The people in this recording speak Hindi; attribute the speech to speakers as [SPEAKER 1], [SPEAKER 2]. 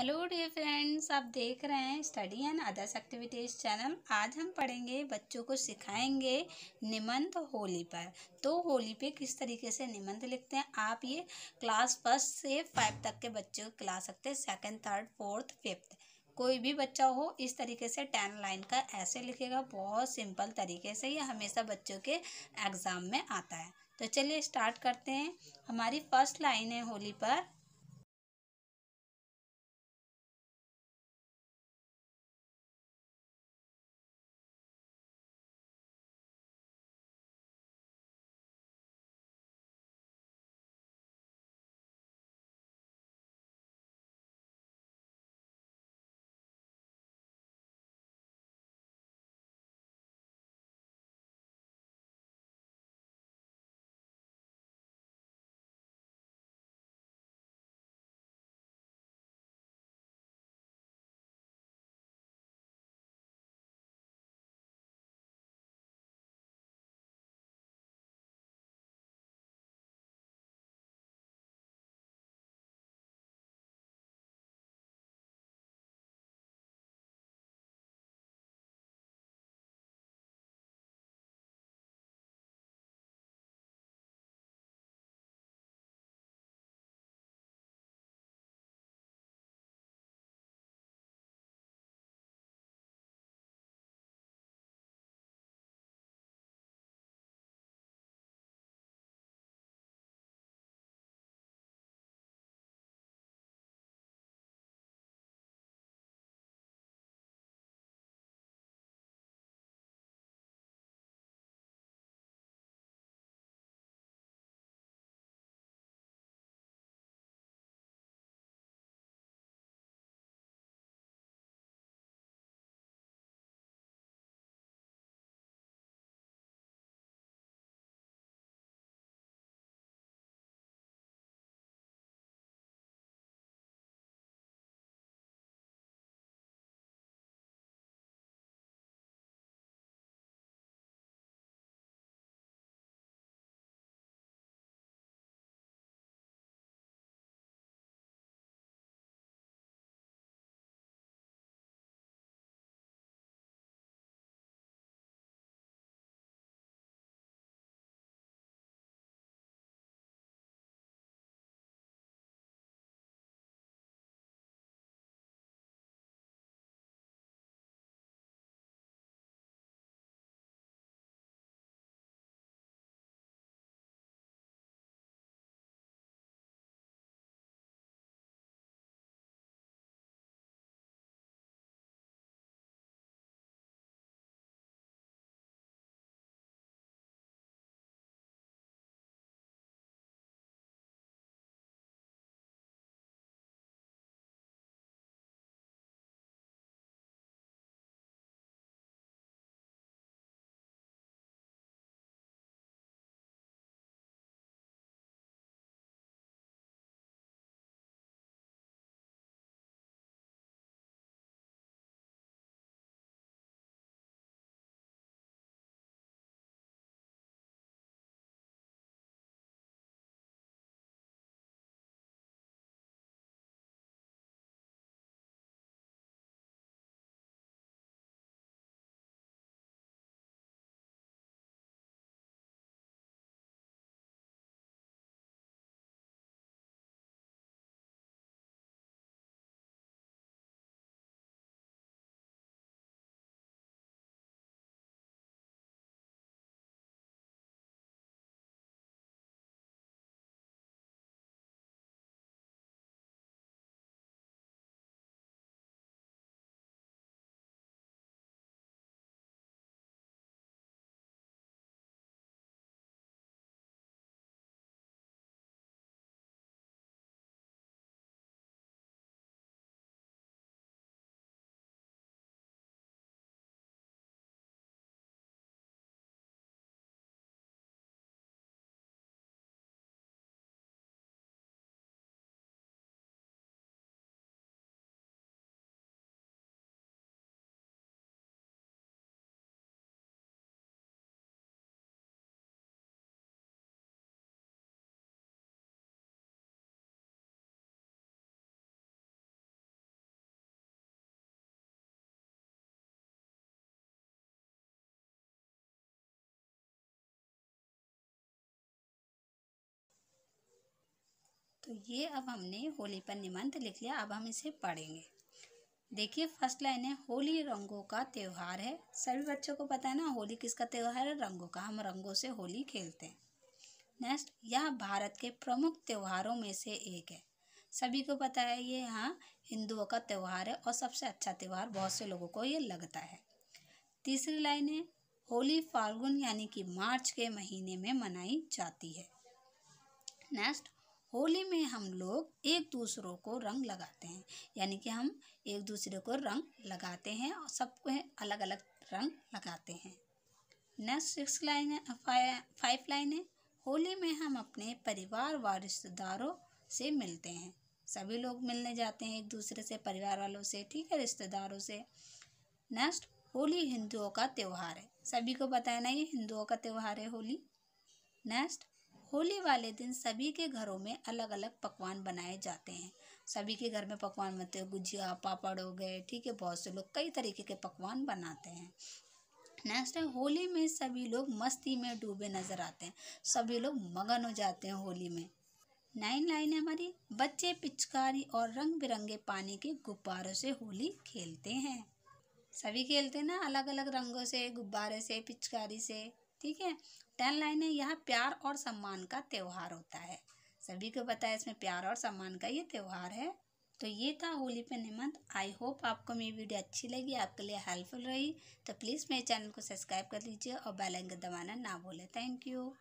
[SPEAKER 1] हेलो डियर फ्रेंड्स आप देख रहे हैं study and others activities channel आज हम पढ़ेंगे बच्चों को सिखाएंगे निमंत्र होली पर तो होली पे किस तरीके से निमंत्र लिखते हैं आप ये क्लास फर्स्ट से फाइव तक के बच्चों को खिला सकते हैं सेकंड थर्ड फोर्थ फिफ्थ कोई भी बच्चा हो इस तरीके से टेन लाइन का ऐसे लिखेगा बहुत सिंपल तरीके से ये हमेशा बच्चों के एग्ज़ाम में आता है तो चलिए स्टार्ट करते हैं हमारी फर्स्ट लाइन है होली पर तो ये अब हमने होली पर निबंध लिख लिया अब हम इसे पढ़ेंगे देखिए फर्स्ट लाइन है होली रंगों का त्यौहार है सभी बच्चों को पता है ना होली किसका त्यौहार है रंगों का हम रंगों से होली खेलते हैं नेक्स्ट यह भारत के प्रमुख त्योहारों में से एक है सभी को पता है ये यहाँ हिंदुओं का त्यौहार है और सबसे अच्छा त्यौहार बहुत से लोगों को ये लगता है तीसरी लाइन है होली फाल्गुन यानी कि मार्च के महीने में मनाई जाती है नेक्स्ट होली में हम लोग एक दूसरों को रंग लगाते हैं यानी कि हम एक दूसरे को रंग लगाते हैं और सबको अलग अलग रंग लगाते हैं नेक्स्ट सिक्स लाइन है फाइव लाइन है होली में हम अपने परिवार व रिश्तेदारों से मिलते हैं सभी लोग मिलने जाते हैं एक दूसरे से परिवार वालों से ठीक है रिश्तेदारों से नेक्स्ट होली हिंदुओं का त्यौहार है सभी को बताया ना ये हिंदुओं का त्यौहार है होली नेक्स्ट होली वाले दिन सभी के घरों में अलग अलग पकवान बनाए जाते हैं सभी के घर में पकवान बनते हैं गुजिया पापड़ हो गए ठीक है बहुत से लोग कई तरीके के पकवान बनाते हैं नेक्स्ट है होली में सभी लोग मस्ती में डूबे नज़र आते हैं सभी लोग मगन हो जाते हैं होली में नाइन लाइन है हमारी बच्चे पिचकारी और रंग बिरंगे पानी के गुब्बारों से होली खेलते हैं सभी खेलते हैं ना अलग अलग रंगों से गुब्बारे से पिचकारी से ठीक है टेन लाइन है यह प्यार और सम्मान का त्यौहार होता है सभी को पता है इसमें प्यार और सम्मान का ये त्यौहार है तो ये था होली पे निमंत आई होप आपको मेरी वीडियो अच्छी लगी आपके लिए हेल्पफुल रही तो प्लीज़ मेरे चैनल को सब्सक्राइब कर लीजिए और बेल आइकन दबाना ना भूलें थैंक यू